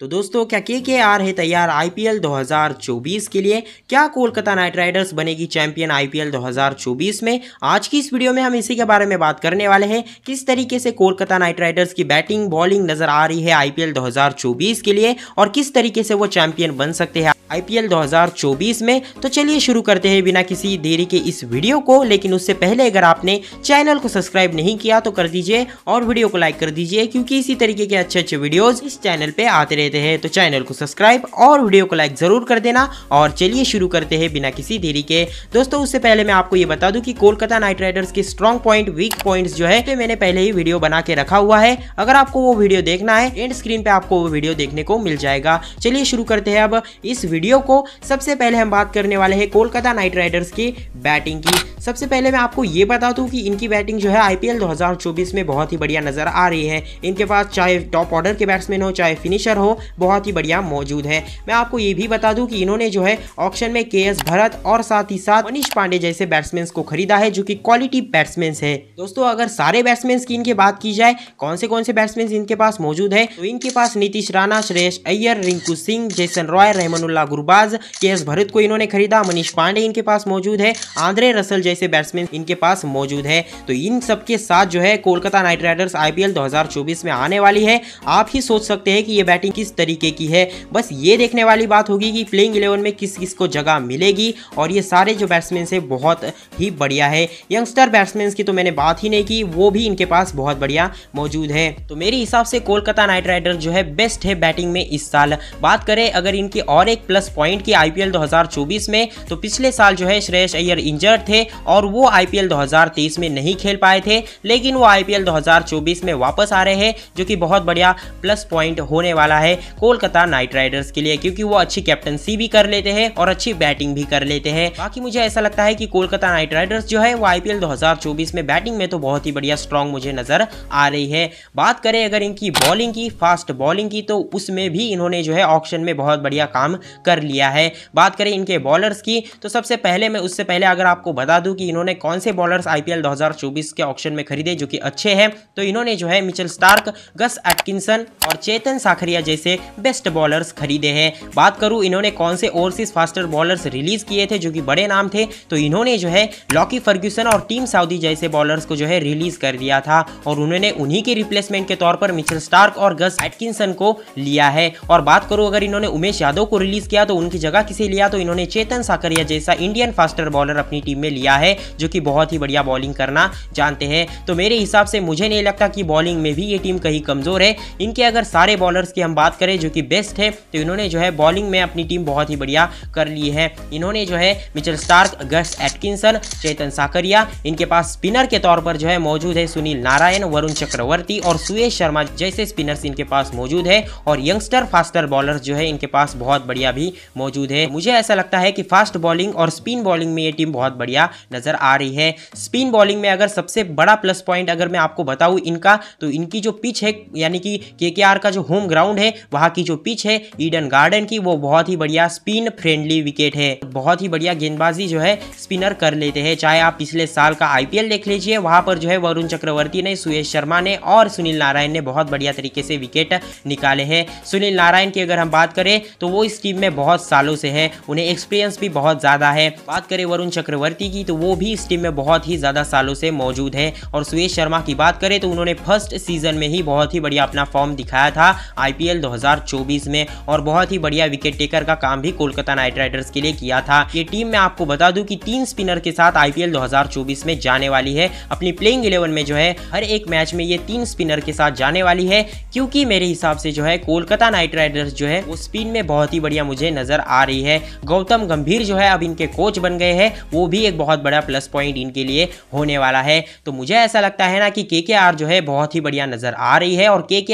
तो दोस्तों क्या के के आर है तैयार आईपीएल 2024 के लिए क्या कोलकाता नाइट राइडर्स बनेगी चैंपियन आईपीएल 2024 में आज की इस वीडियो में हम इसी के बारे में बात करने वाले हैं किस तरीके से कोलकाता नाइट राइडर्स की बैटिंग बॉलिंग नजर आ रही है आईपीएल 2024 के लिए और किस तरीके से वो चैंपियन बन सकते हैं आईपीएल 2024 में तो चलिए शुरू करते हैं बिना किसी देरी के इस वीडियो को लेकिन उससे पहले अगर आपने चैनल को सब्सक्राइब नहीं किया तो कर दीजिए और वीडियो को लाइक कर दीजिए क्योंकि इसी तरीके के अच्छे अच्छे वीडियोज इस चैनल पर आते रहे लेते हैं तो चैनल को सब्सक्राइब और वीडियो को लाइक ज़रूर कर देना और चलिए शुरू करते हैं बिना किसी देरी के दोस्तों उससे पहले मैं आपको ये बता दूं कि कोलकाता नाइट राइडर्स के स्ट्रॉन्ग पॉइंट वीक पॉइंट्स जो है तो मैंने पहले ही वीडियो बना के रखा हुआ है अगर आपको वो वीडियो देखना है एंड स्क्रीन पे आपको वो वीडियो देखने को मिल जाएगा चलिए शुरू करते हैं अब इस वीडियो को सबसे पहले हम बात करने वाले हैं कोलकाता नाइट राइडर्स की बैटिंग की सबसे पहले मैं आपको ये बता दूँ कि इनकी बैटिंग जो है आई 2024 में बहुत ही बढ़िया नज़र आ रही है इनके पास चाहे टॉप ऑर्डर के बैट्समैन हो चाहे फिनिशर हो बहुत ही बढ़िया मौजूद है मैं आपको ये भी बता दूँ कि इन्होंने जो है ऑप्शन में के भरत और साथ ही साथ मनीष पांडे जैसे बैट्समैन को खरीदा है जो कि क्वालिटी बैट्समैन है दोस्तों अगर सारे बैट्समैन की इनके बात की जाए कौन से कौन से बैट्समैन इनके पास मौजूद है तो इनके पास नीतीश राणा श्रेयस अय्यर रिंकू सिंह जैसन रॉय रहमनुल्ला गुरबाज के भरत को इन्होंने खरीदा मनीष पांडे इनके पास मौजूद है आंद्रे रसल जैसे बैट्समैन इनके पास मौजूद है तो इन सबके साथ जो है कोलकाता नाइट राइडर्स आईपीएल 2024 में आने वाली है आप ही सोच सकते हैं कि ये बैटिंग किस तरीके की है बस ये देखने वाली बात होगी कि प्लेइंग इलेवन में किस किस को जगह मिलेगी और ये सारे जो बैट्समैन है बहुत ही बढ़िया है यंगस्टर बैट्समैन की तो मैंने बात ही नहीं की वो भी इनके पास बहुत बढ़िया मौजूद है तो मेरे हिसाब से कोलकाता नाइट राइडर जो है बेस्ट है बैटिंग में इस साल बात करें अगर इनके और एक प्लस पॉइंट की आईपीएल 2024 में तो पिछले साल जो है श्रेयस अय्यर इंजर्ड थे और वो आईपीएल 2023 में नहीं खेल पाए थे लेकिन वो आईपीएल 2024 में वापस आ रहे हैं जो कि बहुत बढ़िया प्लस पॉइंट होने वाला है कोलकाता नाइट राइडर्स के लिए क्योंकि वो अच्छी कैप्टनसी भी कर लेते हैं और अच्छी बैटिंग भी कर लेते हैं बाकी मुझे ऐसा लगता है कि कोलकाता नाइट राइडर्स जो है वो आईपीएल 2024 में बैटिंग में तो बहुत ही बढ़िया स्ट्रांग मुझे नजर आ रही है बात करें अगर इनकी बॉलिंग की फास्ट बॉलिंग की तो उसमें भी इन्होंने जो है ऑप्शन में बहुत बढ़िया काम कर लिया है बात करें इनके बॉलर्स की तो सबसे पहले मैं उससे पहले अगर आपको बता दूँ दूं कि इन्होंने कौन से बॉलर्स आईपीएल 2024 के ऑक्शन में खरीदे जो कि अच्छे हैं तो इन्होंने जो है मिचेल स्टार्क गस एटकिंसन और चेतन साखरिया जैसे बेस्ट बॉलर्स खरीदे हैं बात करूँ इन्होंने कौन से ओवरसीज फास्टर बॉलर्स रिलीज किए थे जो कि बड़े नाम थे तो इन्होंने जो है लॉकी फर्ग्यूसन और टीम साउदी जैसे बॉलर्स को जो है रिलीज कर दिया था और उन्होंने उन्हीं के रिप्लेसमेंट के तौर पर मिचल स्टार्क और गस एटकिंसन को लिया है और बात करूँ अगर इन्होंने उमेश यादव को रिलीज किया तो उनकी जगह किसे लिया तो इन्होंने चेतन साकरिया जैसा इंडियन फास्टर बॉलर अपनी टीम में लिया है जो कि बहुत ही बढ़िया बॉलिंग करना जानते हैं तो मेरे हिसाब से मुझे नहीं लगता कि बॉलिंग में भी ये टीम कहीं कमज़ोर है इनके अगर सारे बॉलर्स की हम बात करें जो कि बेस्ट है तो इन्होंने जो है बॉलिंग में अपनी टीम बहुत ही बढ़िया कर ली है इन्होंने जो है Mitchell Starc Gus Atkinson Chetan Sakariya इनके पास स्पिनर के तौर पर जो है मौजूद है सुनील नारायण वरुण चक्रवर्ती और सुयेश शर्मा जैसे स्पिनर्स इनके पास मौजूद है और यंगस्टर फास्टर बॉलर जो है इनके पास बहुत बढ़िया भी मौजूद है मुझे ऐसा लगता है कि फास्ट बॉलिंग और स्पिन बॉलिंग में ये टीम बहुत बढ़िया नज़र आ रही है स्पिन बॉलिंग में अगर सबसे बड़ा प्लस पॉइंट अगर मैं आपको बताऊँ इनका तो इनकी जो पिच है यानी कि के का जो होम ग्राउंड है वहां की जो पिच है ईडन गार्डन की वो बहुत ही बढ़िया स्पिन फ्रेंडली विकेट है बहुत ही बढ़िया गेंदबाजी जो है स्पिनर कर लेते हैं चाहे आप पिछले साल का आईपीएल देख लीजिए वहां पर जो है वरुण चक्रवर्ती ने सुयेश शर्मा ने और सुनील नारायण ने बहुत बढ़िया तरीके से विकेट निकाले हैं सुनील नारायण की अगर हम बात करें तो वो इस टीम में बहुत सालों से है उन्हें एक्सपीरियंस भी बहुत ज़्यादा है बात करें वरुण चक्रवर्ती की तो वो भी इस टीम में बहुत ही ज़्यादा सालों से मौजूद है और सुरेश शर्मा की बात करें तो उन्होंने फर्स्ट सीजन में ही बहुत ही बढ़िया अपना फॉर्म दिखाया था आईपीएल 2024 में और बहुत ही बढ़िया विकेट टेकर का काम भी कोलकाता नाइट राइडर्स के लिए किया था ये टीम मैं आपको बता दूं कि तीन स्पिनर के साथ आईपीएल 2024 में जाने वाली है अपनी प्लेइंग इलेवन में जो है हर एक मैच में ये तीन स्पिनर के साथ जाने वाली है क्योंकि मेरे हिसाब से जो है कोलकाता नाइट राइडर्स जो है वो स्पिन में बहुत ही बढ़िया मुझे नजर आ रही है गौतम गंभीर जो है अब इनके कोच बन गए है वो भी एक बहुत बड़ा प्लस पॉइंट इनके लिए होने वाला है तो मुझे ऐसा लगता है ना कि के जो है बहुत ही बढ़िया नज़र आ रही है और के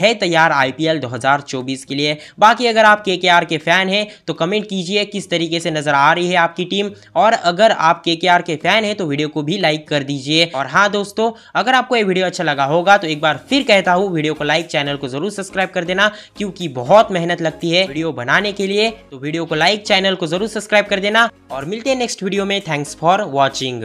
है तैयार आई पी के लिए बाकी अगर आप के के फ़ैन हैं तो कमेंट कीजिए किस तरीके से नज़र आ रही है आपकी टीम और अगर आप के के फ़ैन हैं तो वीडियो को भी लाइक कर दीजिए और हाँ दोस्तों अगर आपको ये वीडियो अच्छा लगा होगा तो एक बार फिर कहता हूँ वीडियो को लाइक चैनल को ज़रूर सब्सक्राइब कर देना क्योंकि बहुत मेहनत लगती है वीडियो बनाने के लिए तो वीडियो को लाइक चैनल को ज़रूर सब्सक्राइब कर देना और मिलते हैं नेक्स्ट वीडियो में थैंक्स फॉर for watching